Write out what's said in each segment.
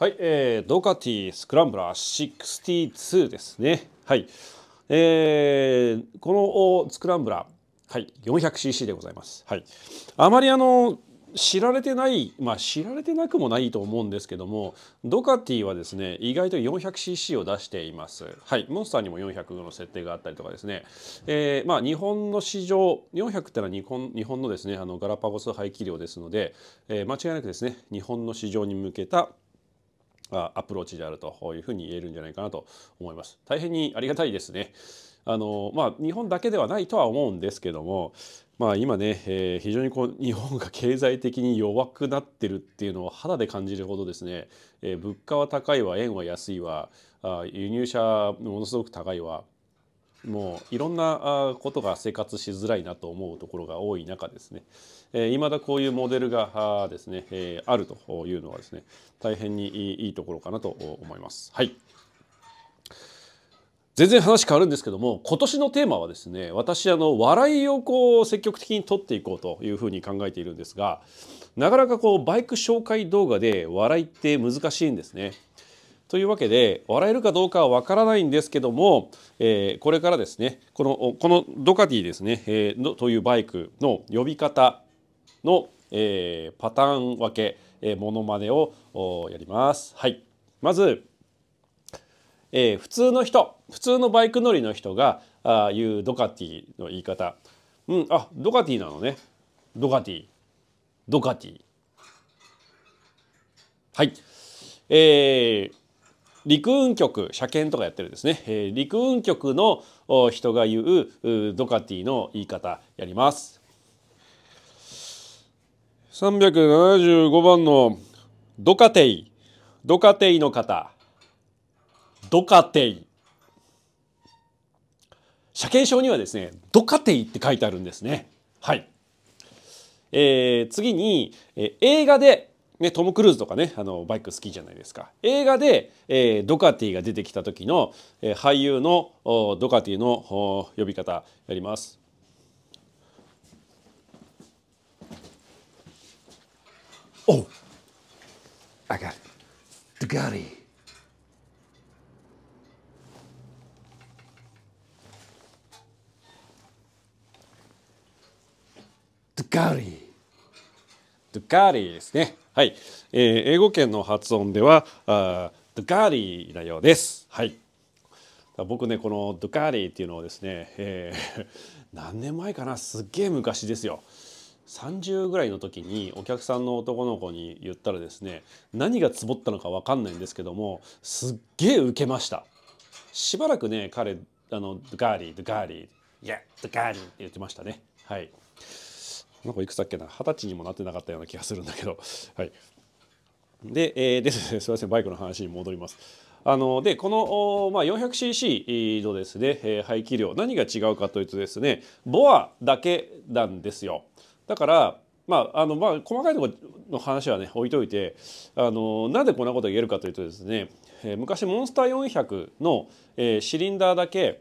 はい、えー、ドカティスクランブラー62ですね。はい、えー、このスクランブラー、はい、400cc でございます。はい、あまりあの知られてないまあ知られてなくもないと思うんですけどもドカティはですね意外と 400cc を出していますはいモンスターにも400の設定があったりとかですね、えー、まあ日本の市場400ってのは日本日本のですねあのガラパゴス排気量ですので、えー、間違いなくですね日本の市場に向けたアプローチであるというふうに言えるんじゃないかなと思います。大変にありがたいですね。あのまあ、日本だけではないとは思うんですけども、まあ、今ね、えー、非常にこう 日本が経済的に弱くなってるっていうのを肌で感じるほどですね、えー、物価は高いわ円は安いわあ輸入車ものすごく高いわもういろんなことが生活しづらいなと思うところが多い中ですねいまだこういうモデルがですねあるというのはですね大変にいいところかなと思います。はい全然話変わるんですけども今年のテーマはですね私あの笑いをこう積極的に取っていこうというふうに考えているんですがなかなかこうバイク紹介動画で笑いって難しいんですね。というわけで笑えるかどうかはわからないんですけども、えー、これからですねこのこのドカティですね、えー、というバイクの呼び方の、えー、パターン分け、えー、モノマネをやります。はい、まず、えー、普通の人普通のバイク乗りの人があ言うドカティの言い方「うんあドカティなのねドカティドカティ」はいえー、陸運局車検とかやってるんですね、えー、陸運局の人が言ううドカティの言い方やります375番のドカテイドカテイの方ドカテイ車検証にはですねドカテイって書いてあるんですねはいえー、次に、えー、映画でね、トム・クルーズとかねあのバイク好きじゃないですか映画で、えー、ドカティが出てきた時の、えー、俳優のドカティの呼び方やります。お I got it. Ducati. Ducati. Ducati ですね。はい、えー、英語圏の発音ではあドカーリーなようです。はい。僕ねこのドカーリーっていうのをですね、えー、何年前かなすっげえ昔ですよ。30ぐらいの時にお客さんの男の子に言ったらですね何がツボったのか分かんないんですけどもすっげえウケましたしばらくね彼あのドガーリードガーリーいやドガーリーって言ってましたねはいの子いくつだっけな二十歳にもなってなかったような気がするんだけど、はい、で,、えー、ですすみませんバイクの話に戻ります。あのでこの、まあ、400cc のですね、え排気量何が違うかというとですねボアだけなんですよ。だからまああのまあ、細かいところの話はね置いといてあのなぜこんなこと言えるかというとですね、え昔モンスター400の、えシリンダーだけ、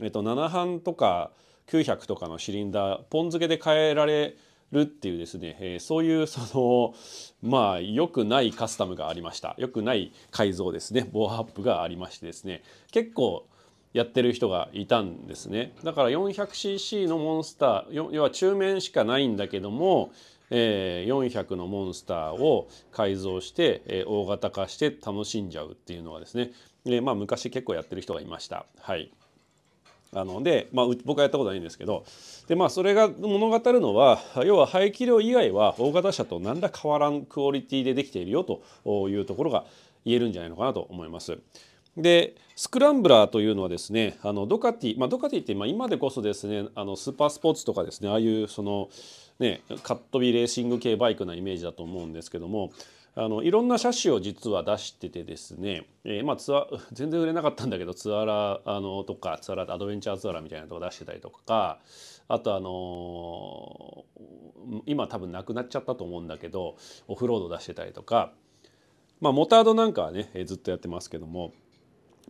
えっと、と7半とか900とかのシリンダーポン付けで変えられるっていうですね、えー、そういう そのまあ良くないカスタムがありました良くない改造ですねボアアップがありましてですね結構やってる人がいたんですねだから 400cc のモンスター要は中面しかないんだけども、えー、400のモンスターを改造して、えー、大型化して楽しんじゃうっていうのはですね、えー、まあ昔結構やってる人がいましたはいあので、まあ、僕はやったことないんですけどで、まあ、それが物語るのは要は排気量以外は大型車と何ら変わらんクオリティでできているよというところが言えるんじゃないのかなと思います。でスクランブラーというのはですねあのドカティ、まあ、ドカティって今でこそですねあのスーパースポーツとかですねああいうその、ね、カットビレーシング系バイクなイメージだと思うんですけどもあのいろんな車種を実は出しててですね、えー、まあツア 全然売れなかったんだけどツアラあのとかツアラアドベンチャーツアラみたいなとこ出してたりとかあとあのー、今多分なくなっちゃったと思うんだけどオフロード出してたりとか、まあ、モタードなんかはね、えー、ずっとやってますけども。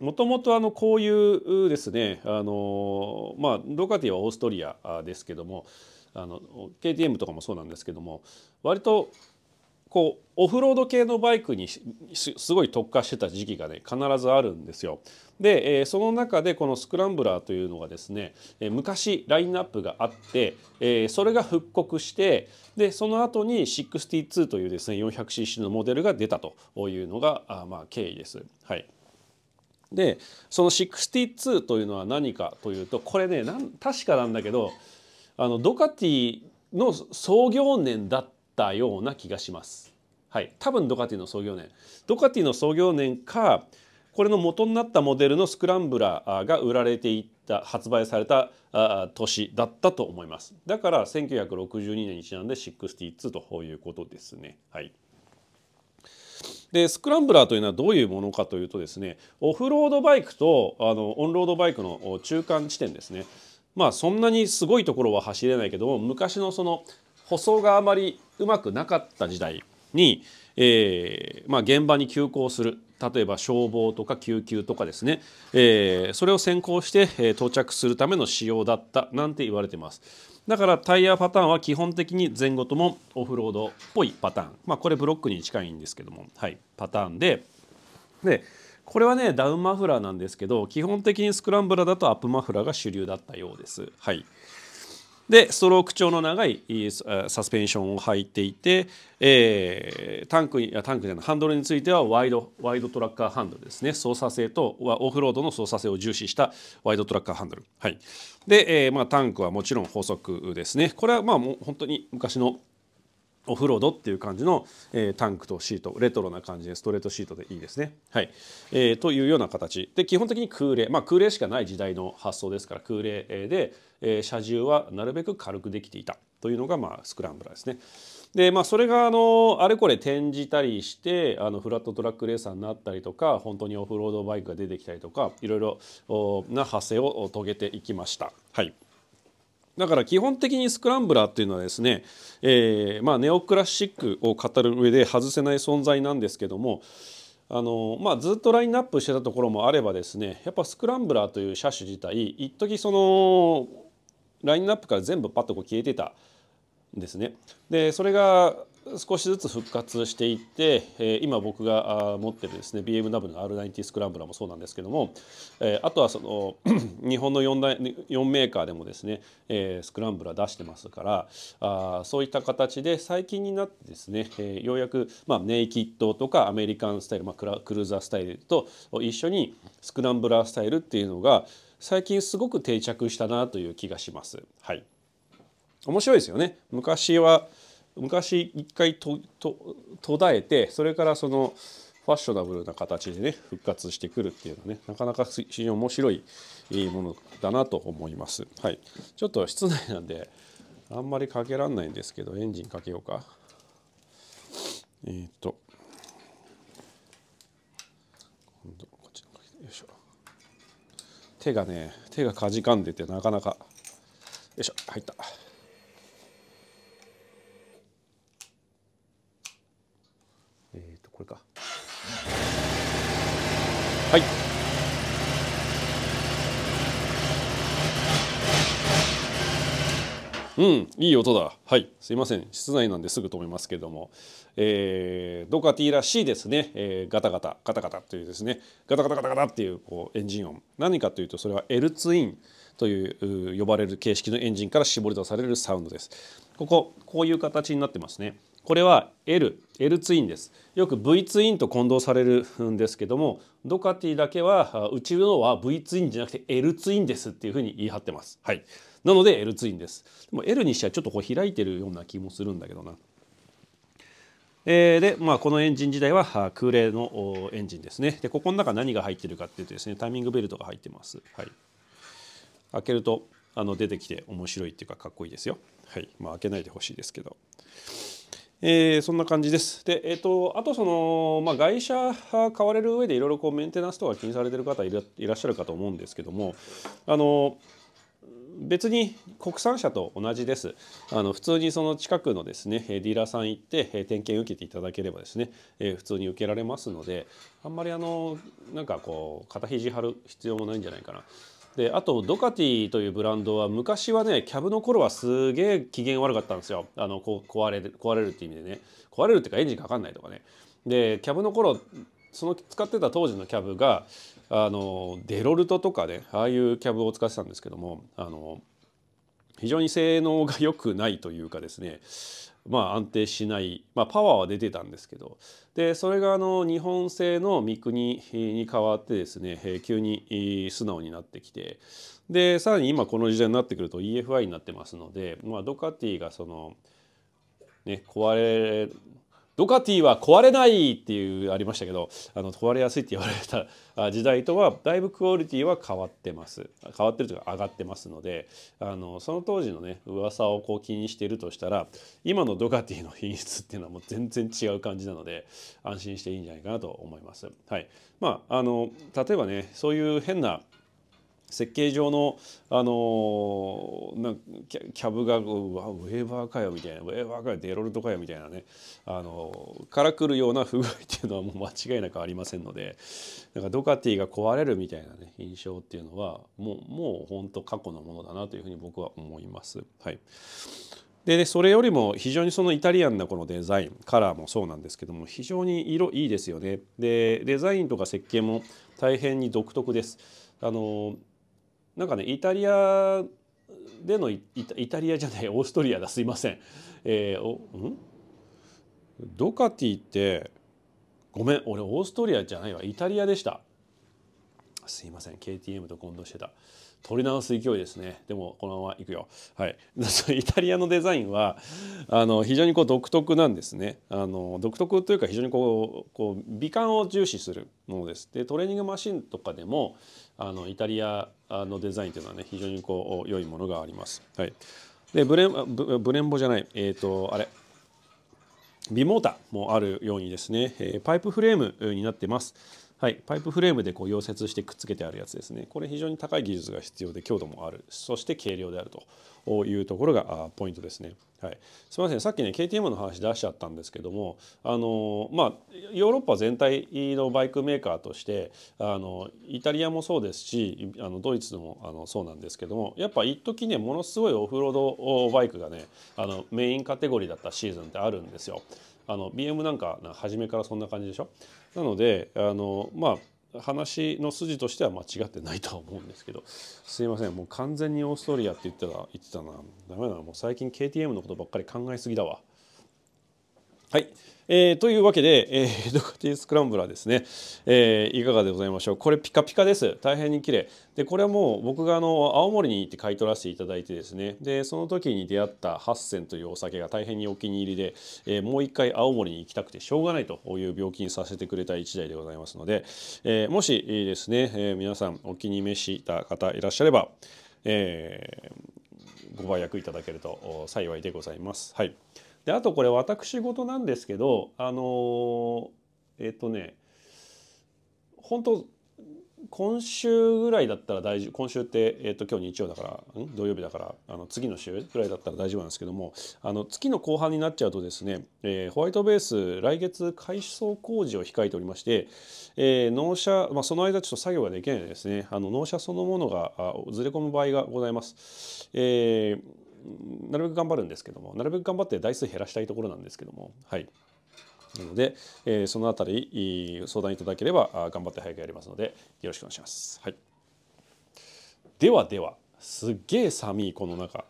もともとあのこういうですねあのまあドカティはオーストリアですけどもあの KTM とかもそうなんですけども割とこうオフロード系のバイクにすごい特化してた時期がね必ずあるんですよ。で、えー、その中でこのスクランブラーというのがですね、えー、昔ラインナップがあって、えー、それが復刻してでその後に62というですね 400cc のモデルが出たというのがあまあ経緯です。はい、でその62というのは何かというとこれねなん確かなんだけどあのドカティの創業年だったったような気がします。はい、多分ドカティの創業年ドカティの創業年かこれの元になったモデルのスクランブラーが売られていった発売されたあ年だったと思いますだから1962年にちなんで62ということですねはいでスクランブラーというのはどういうものかというとですねオフロードバイクとあのオンロードバイクの中間地点ですねまあそんなにすごいところは走れないけども昔のその舗装があまりうまくなかった時代に、えー、まあ、現場に急行する例えば消防とか救急とかですね、えー、それを先行して、え到着するための仕様だったなんて言われてますだからタイヤパターンは基本的に前後ともオフロードっぽいパターンまあこれブロックに近いんですけどもはいパターンででこれはねダウンマフラーなんですけど基本的にスクランブラーだとアップマフラーが主流だったようですはい。でストローク調の長いサスペンションを履いていて、えー、タンクやタンクじゃないハンドルについてはワイドワイドトラッカーハンドルですね操作性とオフロードの操作性を重視したワイドトラッカーハンドル、はい、で、えー、まあ、タンクはもちろん補足ですねこれはまあもう本当に昔のオフロードっていう感じの、えー、タンクとシートレトロな感じでストレートシートでいいですね。はいえー、というような形で基本的に空冷、まあ、空冷しかない時代の発想ですから空冷で、えー、車重はなるべく軽くできていたというのが、まあ、スクランブラーですね。でまあ、それがあのあれこれ転じたりしてあのフラットトラックレーサーになったりとか本当にオフロードバイクが出てきたりとかいろいろな発生を遂げていきました。はいだから基本的にスクランブラーっていうのはですね、えーまあ、ネオクラシックを語る上で外せない存在なんですけどもあの、まあ、ずっとラインナップしてたところもあればですねやっぱスクランブラーという車種自体一時そのラインナップから全部パッとこう消えてたんですね。でそれが少しずつ復活していって、え今僕が持ってるですね BMW の R90 スクランブラーもそうなんですけども、えあとはその 日本の 4, 大4メーカーでもですね、えスクランブラー出してますからあそういった形で最近になってですね、えようやく、まあ、ネイキッドとかアメリカンスタイル、まあ、クルーザースタイルと一緒にスクランブラースタイルっていうのが最近すごく定着したなという気がします。はい、面白いですよね昔は昔一回とと途絶えてそれからそのファッショナブルな形でね復活してくるっていうのはねなかなか非常に面白いものだなと思います。はい、ちょっと室内なんであんまりかけらんないんですけどエンジンかけようか。えっ、とこっちのよいしょ手がね手がかじかんでてなかなかよいしょ入った。うん、いい音だ。はい、すいません。室内なんですぐ止めますけども、えー、ドカティらしいですね、えー、ガタガタ、ガタガタというですね、ガタガタガタガタっていうこうエンジン音。何かというと、それは L ツインという呼ばれる形式のエンジンから絞り出されるサウンドです。ここ、こういう形になってますね。これは L, L ツインです。よく V ツインと混同されるんですけどもドカティだけはうちのは V ツインじゃなくて L ツインですっていうふうに言い張ってます。はい、なので L ツインです。でも L にしてはちょっとこう開いてるような気もするんだけどな。えー、で、まあ、このエンジン自体は空冷のエンジンですね。でここの中何が入ってるかっていうとですねタイミングベルトが入ってます。はい、開けるとあの出てきて面白いっていうかかっこいいですよ。はいまあ、開けないでほしいですけど。えー、そんな感じです。で、えっ、ー、と、あとその、まあ、外車買われる上でいろいろこうメンテナンスとか気にされてる方いらっしゃるかと思うんですけども、あの、別に国産車と同じです。あの普通にその近くのですねディーラーさん行って点検受けていただければですね、え普通に受けられますのであんまりあのなんかこう肩肘張る必要もないんじゃないかな。であとドカティというブランドは昔はねキャブの頃はすげえ機嫌悪かったんですよあのこ壊れる壊れるって意味でね壊れるっていうかエンジンかかんないとかねでキャブの頃その使ってた当時のキャブがあのデロルトとかねああいうキャブを使ってたんですけどもあの非常に性能が良くないというかですねまあ、安定しない、まあ、パワーは出てたんですけどでそれがあの日本製の三国に変わってですね急に素直になってきてでさらに今この時代になってくると EFI になってますので、まあ、ドカティがその、ね、壊れドカティは壊れないっていうありましたけどあの壊れやすいって言われた時代とはだいぶクオリティは変わってます変わってるというか上がってますのであのその当時のね噂をこう気にしているとしたら今のドカティの品質っていうのはもう全然違う感じなので安心していいんじゃないかなと思います。はいまあ、あの例えばねそういう変な設計上のあのなキャブがうわウェーバーかよみたいなウェーバーかよデロルトかよみたいなねあのからくるような不具合っていうのはもう間違いなくありませんのでなんかドカティが壊れるみたいなね印象っていうのはもうもう本当過去のものだなというふうに僕は思います。はいでそれよりも非常にそのイタリアンなこのデザインカラーもそうなんですけども非常に色いいですよねでデザインとか設計も大変に独特ですあのなんかねイタリアでのイタリアじゃない オーストリアだすいません。えー、おんドカティってごめん俺オーストリアじゃないわイタリアでした。すいません KTM と混同してた。取り直す勢いですねでもこのままいくよ、はい、イタリアのデザインはあの非常にこう独特なんですねあの独特というか非常にこうこう美観を重視するものですでトレーニングマシンとかでもあのイタリアあのデザインというのはね非常にこう良いものがあります。はい、でブレブブレンボじゃない、えーと、あれビモーターもあるようにですね、えパイプフレームになってます。はい、パイプフレームでこう溶接してくっつけてあるやつですねこれ非常に高い技術が必要で強度もあるそして軽量であるというところがポイントですね、はい、すみませんさっきね KTM の話出しちゃったんですけどもあの、まあ、ヨーロッパ全体のバイクメーカーとしてあのイタリアもそうですしあのドイツもあのそうなんですけどもやっぱ一時ねものすごいオフロードバイクがねあのメインカテゴリーだったシーズンってあるんですよ。あの BM なんか初めからそんな感じでしょなのであのまあ話の筋としては間違ってないとは思うんですけどすいませんもう完全にオーストリアって言ってた言ってたなダメだなもう最近 KTM のことばっかり考えすぎだわ。はい、えー、というわけで、えー、ドカティスクランブラーですね、えー、いかがでございましょうこれピカピカです大変に綺麗でこれはもう僕があの青森に行って買い取らせていただいてですねでその時に出会ったハッセンというお酒が大変にお気に入りで、えー、もう一回青森に行きたくてしょうがないという病気にさせてくれた一台でございますので、えー、もしですね、えー、皆さんお気に召した方いらっしゃれば、えー、ご売約いただけると幸いでございます。はいであとこれ私事なんですけどあのえっとね本当今週ぐらいだったら大丈夫今週って、えっと今日日曜だから土曜日だからあの次の週ぐらいだったら大丈夫なんですけどもあの月の後半になっちゃうとですね、えー、ホワイトベース来月改装工事を控えておりまして、えー、納車、まあ、その間ちょっと作業ができないですねあの納車そのものがずれ込む場合がございます。えーなるべく頑張るんですけどもなるべく頑張って台数減らしたいところなんですけどもはい。なので、えー、そのあたり相談いただければ頑張って早くやりますのでよろしくお願いします。はい、ではではすっげえ寒いこの中